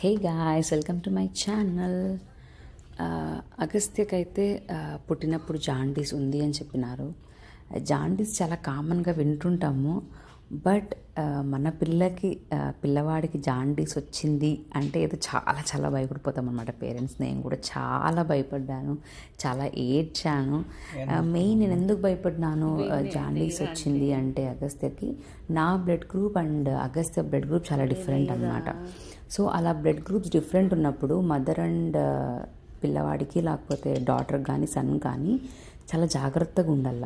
hey guys welcome to my channel అగస్త్యకైతే uh, పుట్టినప్పుడు jaundice ఉంది అని చెప్పినారు uh, జాండీస్ చాలా కామన్గా వింటుంటాము బట్ uh, మన పిల్లకి పిల్లవాడికి జాండీస్ వచ్చింది అంటే ఏదో చాలా చాలా భయపడిపోతాం అనమాట పేరెంట్స్ నేను కూడా చాలా భయపడ్డాను చాలా ఏడ్చాను మెయిన్ నేను ఎందుకు భయపడ్డాను జాండీస్ వచ్చింది అంటే అగస్త్యకి నా blood group and Agastya blood group చాలా డిఫరెంట్ అనమాట సో అలా బ్లడ్ గ్రూప్స్ డిఫరెంట్ ఉన్నప్పుడు మదర్ అండ్ పిల్లవాడికి లేకపోతే డాటర్ కానీ సన్ కానీ చాలా జాగ్రత్తగా ఉండాల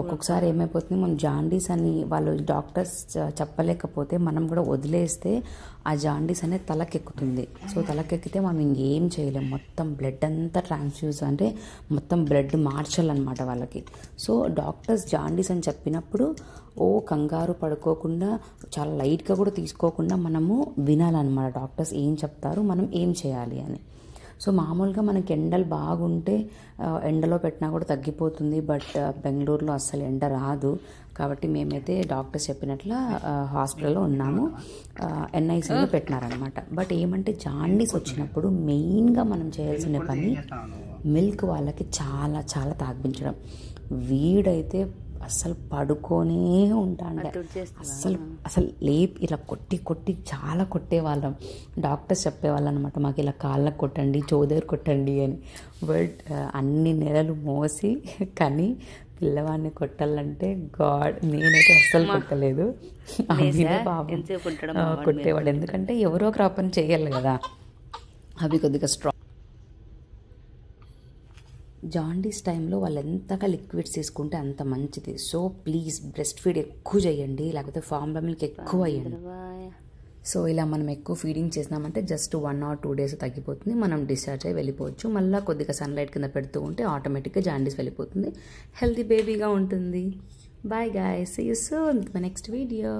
ఒక్కొక్కసారి ఏమైపోతుంది మనం జాండీస్ అని వాళ్ళు డాక్టర్స్ చెప్పలేకపోతే మనం కూడా వదిలేస్తే ఆ జాండీస్ అనేది తలకెక్కుతుంది సో తలకెక్కితే మనం ఇంకేం చేయలేం మొత్తం బ్లడ్ అంతా ట్రాన్స్ఫ్యూజ్ అంటే మొత్తం బ్లడ్ మార్చాలన్నమాట వాళ్ళకి సో డాక్టర్స్ జాండీస్ అని చెప్పినప్పుడు ఓ కంగారు పడుకోకుండా చాలా లైట్గా కూడా తీసుకోకుండా మనము వినాలన్నమాట డాక్టర్స్ ఏం చెప్తారు మనం ఏం చేయాలి అని సో మామూలుగా మనకి ఎండలు బాగుంటే ఎండలో పెట్టినా కూడా తగ్గిపోతుంది బట్ బెంగళూరులో అస్సలు ఎండ రాదు కాబట్టి మేమైతే డాక్టర్స్ చెప్పినట్ల హాస్పిటల్లో ఉన్నాము ఎన్ఐసీలో పెట్టినారనమాట బట్ ఏమంటే జాండీస్ వచ్చినప్పుడు మెయిన్గా మనం చేయాల్సిన పని మిల్క్ వాళ్ళకి చాలా చాలా తాగించడం వీడైతే అస్సలు పడుకోనే ఉంటాను అస్సలు అసలు లేపి ఇలా కొట్టి కొట్టి చాలా కొట్టేవాళ్ళం డాక్టర్స్ చెప్పేవాళ్ళు అనమాట మాకు ఇలా కాళ్ళకు కొట్టండి చోదరు కొట్టండి అని బట్ అన్ని నెలలు మోసి కానీ పిల్లవాడిని కొట్టాలంటే గాడ్ నేనైతే అస్సలు కొట్టలేదు కొట్టేవాడు ఎందుకంటే ఎవరో ఒక రాపని చేయాలి కదా అవి కొద్దిగా స్ట్రాంగ్ జాండీస్ టైంలో వాళ్ళు ఎంతగా లిక్విడ్స్ తీసుకుంటే అంత మంచిది సో ప్లీజ్ బ్రెస్ట్ ఫీడ్ ఎక్కువ చేయండి లేకపోతే ఫామ్ల మిల్క్ ఎక్కువ అయ్యండి సో ఇలా మనం ఎక్కువ ఫీడింగ్ చేసినామంటే just one or two days తగ్గిపోతుంది మనం డిశ్చార్జ్ అయ్యి వెళ్ళిపోవచ్చు మళ్ళీ కొద్దిగా సన్లైట్ కింద పెడుతూ ఉంటే ఆటోమేటిక్గా జాండీస్ వెళ్ళిపోతుంది హెల్తీ బేబీగా ఉంటుంది bye guys see you so my next video